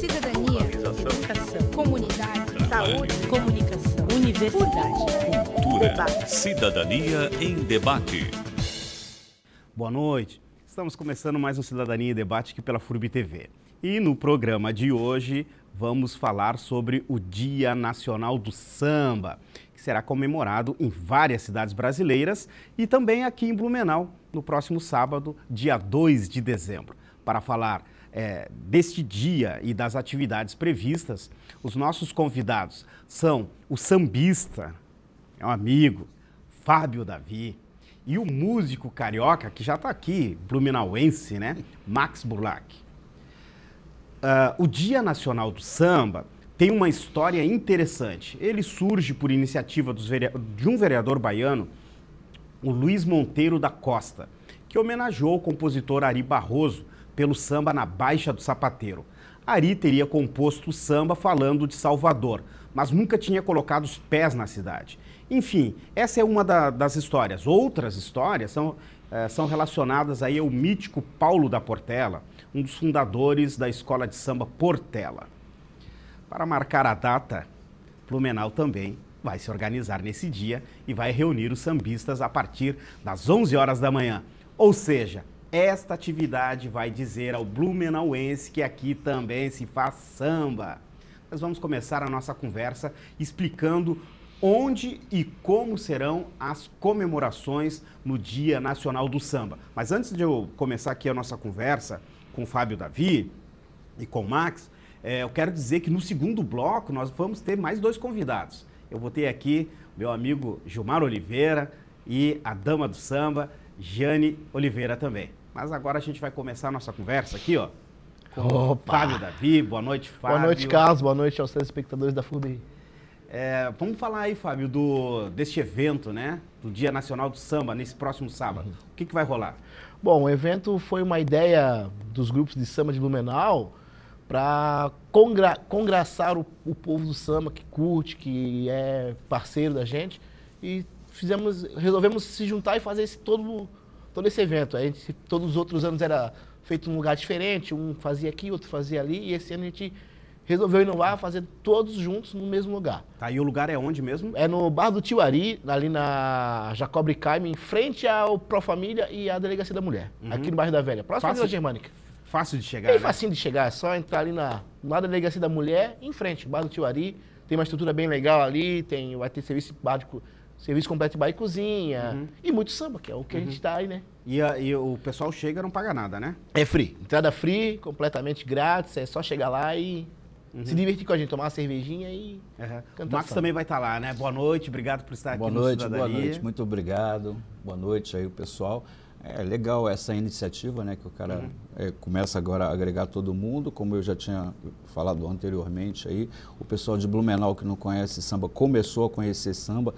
cidadania, educação, comunidade, trabalho, saúde, comunicação, universidade, cultura, debate. cidadania em debate. Boa noite. Estamos começando mais um Cidadania em Debate aqui pela FURB TV. E no programa de hoje vamos falar sobre o Dia Nacional do Samba, que será comemorado em várias cidades brasileiras e também aqui em Blumenau, no próximo sábado, dia 2 de dezembro. Para falar é, deste dia e das atividades previstas, os nossos convidados são o sambista, é um amigo, Fábio Davi, e o músico carioca, que já está aqui, blumenauense, né? Max Burlac. Uh, o Dia Nacional do Samba tem uma história interessante. Ele surge por iniciativa de um vereador baiano, o Luiz Monteiro da Costa, que homenageou o compositor Ari Barroso pelo samba na Baixa do Sapateiro. Ari teria composto o samba falando de Salvador, mas nunca tinha colocado os pés na cidade. Enfim, essa é uma da, das histórias. Outras histórias são, eh, são relacionadas aí ao mítico Paulo da Portela, um dos fundadores da escola de samba Portela. Para marcar a data, Plumenal também vai se organizar nesse dia e vai reunir os sambistas a partir das 11 horas da manhã. Ou seja, esta atividade vai dizer ao blumenauense que aqui também se faz samba. Nós vamos começar a nossa conversa explicando onde e como serão as comemorações no Dia Nacional do Samba. Mas antes de eu começar aqui a nossa conversa com o Fábio Davi e com o Max, é, eu quero dizer que no segundo bloco nós vamos ter mais dois convidados. Eu vou ter aqui meu amigo Gilmar Oliveira e a dama do samba, Jane Oliveira também. Mas agora a gente vai começar a nossa conversa aqui, ó. Opa. Fábio Davi, boa noite, Fábio. Boa noite, Carlos, boa noite aos telespectadores da FURBI. É, vamos falar aí, Fábio, do, deste evento, né? Do Dia Nacional do Samba, nesse próximo sábado. Uhum. O que, que vai rolar? Bom, o evento foi uma ideia dos grupos de samba de Blumenau para congra congraçar o, o, povo do samba que curte, que é parceiro da gente. E fizemos, resolvemos se juntar e fazer esse todo todo esse evento. A gente, todos os outros anos era feito num lugar diferente, um fazia aqui, outro fazia ali, e esse ano a gente resolveu inovar, fazer todos juntos no mesmo lugar. Tá, e o lugar é onde mesmo? É no Bar do Tiwari ali na Jacob Caime, em frente ao Pro Família e à Delegacia da Mulher, uhum. aqui no bairro da Velha, próximo à Vila Germânica. Fácil de chegar, Bem né? facinho de chegar, é só entrar ali na, na Delegacia da Mulher, em frente, Bar do Tiwari tem uma estrutura bem legal ali, tem, vai ter serviço básico Serviço completo de bar e cozinha. Uhum. E muito samba, que é o que uhum. a gente está uhum. aí, né? E, a, e, o pessoal chega não paga nada, né? É free. Entrada free, completamente grátis. É só chegar lá e uhum. se divertir com a gente, tomar uma cervejinha e uhum. cantar. O Max também vai estar tá lá, né? Boa noite, obrigado por estar boa aqui. Boa noite, boa noite. Muito obrigado. Boa noite aí, o pessoal. É legal essa iniciativa, né? Que o cara uhum. é, começa agora a agregar todo mundo, como eu já tinha falado anteriormente aí. O pessoal de Blumenau que não conhece samba começou a conhecer samba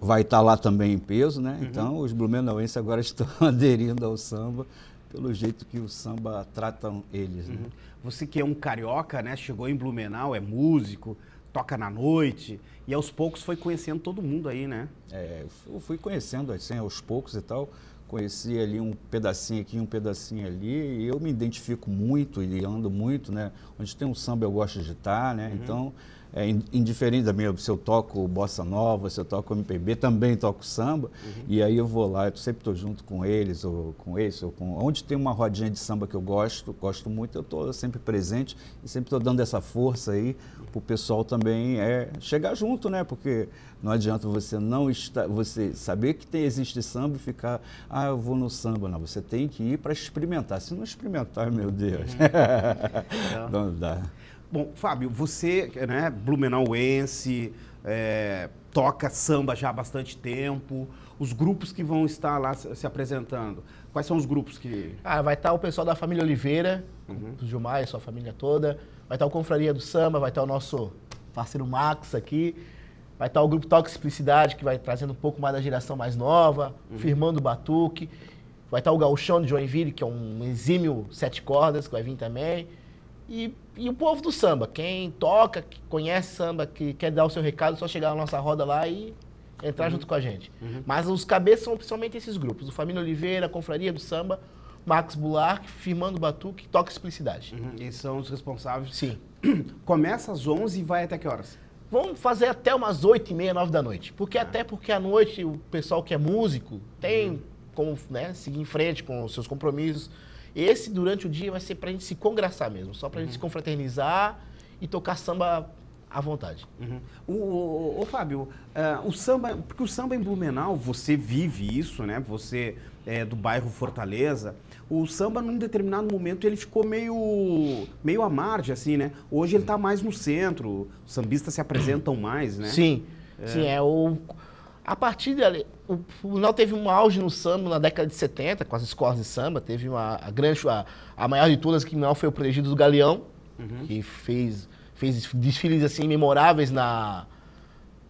vai estar tá lá também em peso, né? Uhum. Então os blumenauenses agora estão aderindo ao samba pelo jeito que o samba tratam eles. Né? Uhum. Né? Você que é um carioca, né? Chegou em Blumenau, é músico, toca na noite e aos poucos foi conhecendo todo mundo aí, né? É, eu fui conhecendo assim aos poucos e tal. Conheci ali um pedacinho aqui, um pedacinho ali, e eu me identifico muito e ando muito, né? Onde tem um samba eu gosto de estar, né? Uhum. Então é, indiferente da minha, se eu toco bossa nova, se eu toco MPB, também toco samba, uhum. e aí eu vou lá, eu sempre estou junto com eles, ou com esse, ou com... Onde tem uma rodinha de samba que eu gosto, gosto muito, eu estou sempre presente e sempre estou dando essa força aí para o pessoal também é, chegar junto, né? Porque não adianta você não estar, você saber que tem, existe samba e ficar, ah, eu vou no samba, não. Você tem que ir para experimentar. Se não experimentar, meu Deus, uhum. não dá. Bom, Fábio, você, né, blumenauense, é, toca samba já há bastante tempo. Os grupos que vão estar lá se apresentando, quais são os grupos que... Ah, vai estar tá o pessoal da família Oliveira, uhum. o Gilmar e sua família toda. Vai estar tá o Confraria do Samba, vai estar tá o nosso parceiro Max aqui. Vai estar o grupo Toxiplicidade, que vai trazendo um pouco mais da geração mais nova, uhum. firmando o Batuque. Vai estar o Galchão de Joinville, que é um exímio sete cordas, que vai vir também. E, e o povo do samba, quem toca, que conhece samba, que quer dar o seu recado, só chegar na nossa roda lá e entrar uhum. junto com a gente. Uhum. Mas os cabeças são principalmente esses grupos: o Família Oliveira, a Confraria do Samba, Max Bular, Firmando Batuque, Toca Explicidade. Uhum. E são os responsáveis? Sim. Começa às 11 e vai até que horas? Vamos fazer até umas 8 e meia, 9 da noite. Porque ah. até porque à noite o pessoal que é músico tem uhum. como né, seguir em frente com os seus compromissos esse, durante o dia, vai ser pra gente se congraçar mesmo, só pra uhum. gente se uhum. confraternizar e tocar samba à vontade. Uhum. O, o, o, Fábio, uh, o samba, porque o samba em Blumenau, você vive isso, né? Você é do bairro Fortaleza. O samba, num determinado momento, ele ficou meio, meio à margem, assim, né? Hoje ele está mais no centro, os sambistas se apresentam mais, né? Sim, é. sim, é o... A partir dali, o Funal teve um auge no samba na década de 70, com as escolas de samba. Teve uma a grande, a, a maior de todas, que não foi o Protegido do Galeão, uhum. que fez, fez desfiles assim memoráveis na,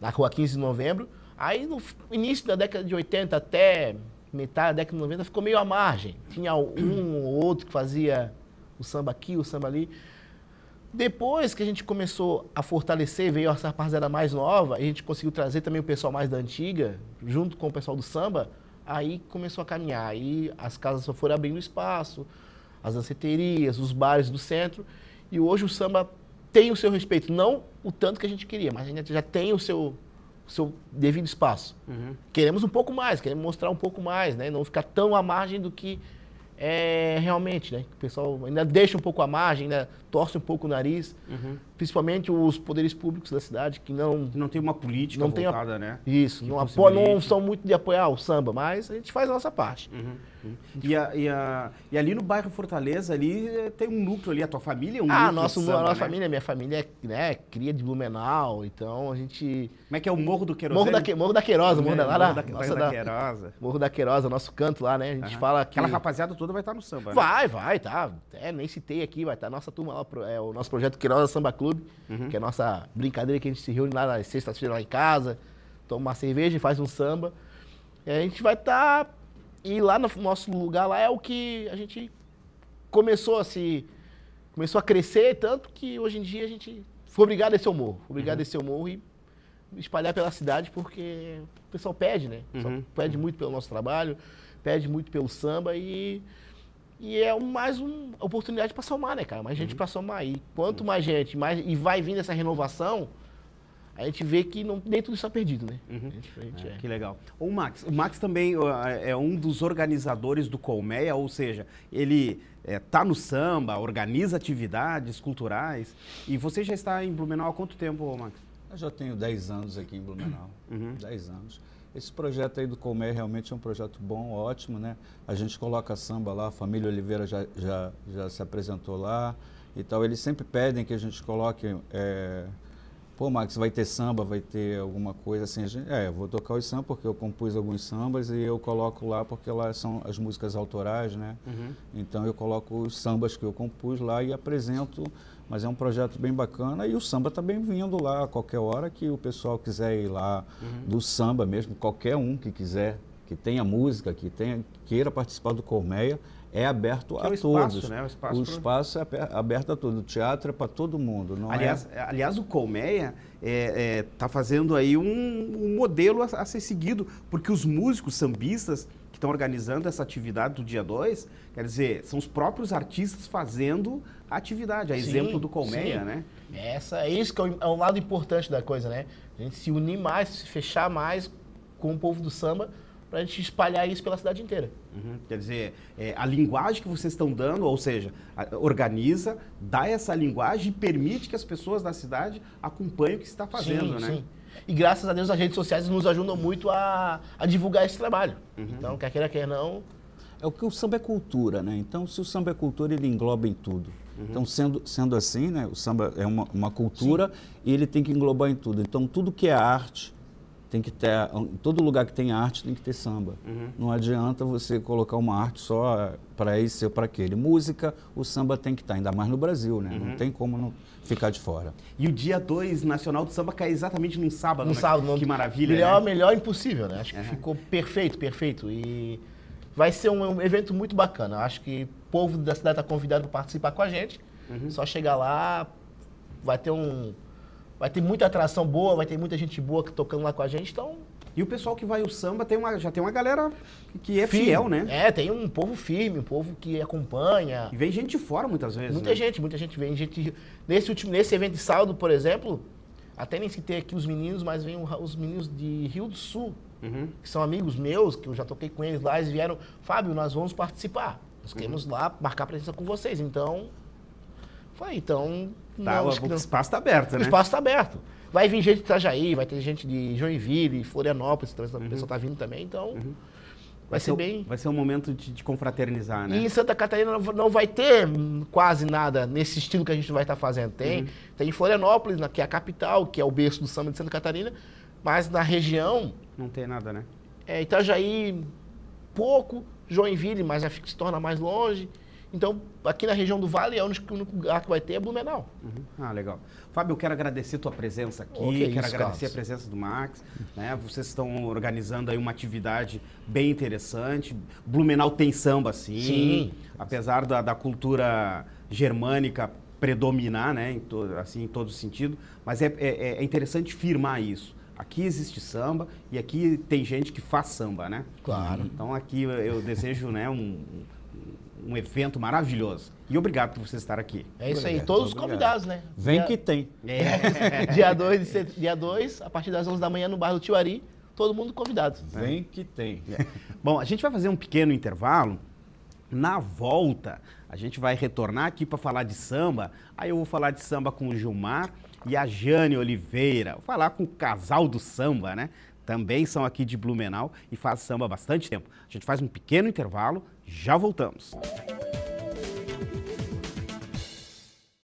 na Rua 15 de Novembro. Aí, no início da década de 80 até metade da década de 90, ficou meio à margem. Tinha um ou outro que fazia o samba aqui, o samba ali. Depois que a gente começou a fortalecer, veio essa parceria mais nova, a gente conseguiu trazer também o pessoal mais da antiga, junto com o pessoal do samba, aí começou a caminhar. Aí as casas só foram abrindo espaço, as danceterias, os bares do centro, e hoje o samba tem o seu respeito. Não o tanto que a gente queria, mas a gente já tem o seu, o seu devido espaço. Uhum. Queremos um pouco mais, queremos mostrar um pouco mais, né? Não ficar tão à margem do que é realmente, né? O pessoal ainda deixa um pouco à margem, ainda... Né? torce um pouco o nariz, uhum. principalmente os poderes públicos da cidade que não não tem uma política não voltada, a, né? Isso, não apoia, não são muito de apoiar o samba, mas a gente faz a nossa parte. Uhum. Uhum. E, a, e, a, e, ali no bairro Fortaleza ali eh, tem um núcleo ali, a tua família é um ah, nosso, samba, a nossa né? família, minha família é né, cria de Blumenau, então a gente como é que é o Morro do Queiroz? Morro da, que, Morro da Queirosa, é, Morro da, lá, Morro da, nossa, da, Queirosa. Morro da Queirosa, nosso canto lá, né? A gente fala que... Aquela rapaziada toda vai estar tá no samba, né? Vai, vai, tá. É, nem citei aqui, vai estar tá nossa turma lá é o nosso projeto Quiroga Samba Clube, uhum. que é a nossa brincadeira que a gente se reúne lá nas sextas-feiras lá em casa, toma uma cerveja e faz um samba. E a gente vai estar. Tá... E lá no nosso lugar lá é o que a gente começou a se. começou a crescer, tanto que hoje em dia a gente foi obrigado a esse o morro. obrigado uhum. a esse o morro e espalhar pela cidade, porque o pessoal pede, né? O pessoal uhum. pede muito pelo nosso trabalho, pede muito pelo samba e e é mais uma oportunidade para somar, né, cara? Mais gente uhum. para somar. E quanto uhum. mais gente, mais, e vai vindo essa renovação, a gente vê que não, nem tudo está perdido, né? Uhum. A gente, é, é. Que legal. O Max, o Max também é, é um dos organizadores do Colmeia, ou seja, ele está é, tá no samba, organiza atividades culturais. E você já está em Blumenau há quanto tempo, Max? Eu já tenho 10 anos aqui em Blumenau. Uhum. 10 anos. Esse projeto aí do Colmé realmente é um projeto bom, ótimo, né? A gente coloca samba lá, a família Oliveira já, já, já se apresentou lá e tal. Eles sempre pedem que a gente coloque. É... Pô, Max, vai ter samba, vai ter alguma coisa assim. Gente... É, vou tocar os sambas porque eu compus alguns sambas e eu coloco lá porque lá são as músicas autorais, né? Uhum. Então eu coloco os sambas que eu compus lá e apresento mas é um projeto bem bacana e o samba está bem vindo lá a qualquer hora que o pessoal quiser ir lá uhum. do samba mesmo, qualquer um que quiser, que tenha música, que tenha, queira participar do Colmeia, é aberto que é a é o todos. Espaço, né? O espaço, o espaço é aberto a todos. O teatro é para todo mundo. É? aliás, é... aliás, o Colmeia está é, é tá fazendo aí um, um modelo a, a ser seguido, porque os músicos sambistas estão organizando essa atividade do dia 2, quer dizer, são os próprios artistas fazendo a atividade, a sim, exemplo do Colmeia, sim. né? Essa, é isso que é, o, é um lado importante da coisa, né? A gente se unir mais, se fechar mais com o povo do samba, para a gente espalhar isso pela cidade inteira. Uhum, quer dizer, é, a linguagem que vocês estão dando, ou seja, a, organiza, dá essa linguagem e permite que as pessoas da cidade acompanhem o que se está fazendo, sim, né? Sim. E graças a Deus as redes sociais nos ajudam muito a, a divulgar esse trabalho. Uhum. Então, quer queira, quer não. É o que o samba é cultura, né? Então, se o samba é cultura, ele engloba em tudo. Uhum. Então, sendo, sendo assim, né, o samba é uma, uma cultura Sim. e ele tem que englobar em tudo. Então, tudo que é arte, tem que ter todo lugar que tem arte tem que ter samba uhum. não adianta você colocar uma arte só para esse ou para aquele música o samba tem que estar tá, ainda mais no Brasil né uhum. não tem como não ficar de fora e o dia 2 nacional do samba cai exatamente num sábado no né? sábado que, que maravilha melhor né? melhor impossível né acho que uhum. ficou perfeito perfeito e vai ser um, um evento muito bacana acho que o povo da cidade está convidado para participar com a gente uhum. só chegar lá vai ter um Vai ter muita atração boa, vai ter muita gente boa tocando lá com a gente, então e o pessoal que vai ao samba tem uma, já tem uma galera que é firme. fiel, né? É, tem um povo firme, um povo que acompanha. E vem gente de fora muitas vezes. Muita né? gente, muita gente vem. Gente, nesse, último, nesse evento de sábado, por exemplo, até nem citei aqui os meninos, mas vem os meninos de Rio do Sul, uhum. que são amigos meus, que eu já toquei com eles lá, eles vieram, Fábio, nós vamos participar. Nós uhum. queremos uhum. lá marcar presença com vocês. Então, foi, então Tá, não, tá o, o né? espaço está aberto, né? O espaço está aberto. Vai vir gente de Itajaí, vai ter gente de Joinville, Florianópolis, então, uhum. pessoal está vindo também, então uhum. vai, vai, ser, bem... Vai ser um momento de, de confraternizar, né? E em Santa Catarina não vai ter quase nada nesse estilo que a gente vai estar tá fazendo. Tem, uhum. tem Florianópolis, que é a capital, que é o berço do samba de Santa Catarina, mas na região... Não tem nada, né? É, Itajaí, pouco, Joinville, mas já fica, se torna mais longe. Então, aqui na região do Vale, é o único lugar que vai ter é Blumenau. Uhum. Ah, legal. Fábio, eu quero agradecer a tua presença aqui, okay, quero isso, agradecer Carlos. a presença do Max. Né? Vocês estão organizando aí uma atividade bem interessante. Blumenau tem samba, sim. sim. Apesar da, da cultura germânica predominar, né, em assim, em todo sentido, mas é, é, é, interessante firmar isso. Aqui existe samba e aqui tem gente que faz samba, né? Claro. Então aqui eu desejo, né, um, um evento maravilhoso. E obrigado por você estar aqui. É isso aí, todos os convidados, né? Vem dia... que tem. É. dia 2, dia dois a partir das 11 da manhã no bairro do Tiuari, todo mundo convidado. Vem é. que tem. É. Bom, a gente vai fazer um pequeno intervalo. Na volta, a gente vai retornar aqui para falar de samba. Aí eu vou falar de samba com o Gilmar e a Jane Oliveira. Vou falar com o casal do samba, né? também são aqui de Blumenau e faz samba há bastante tempo. A gente faz um pequeno intervalo, já voltamos.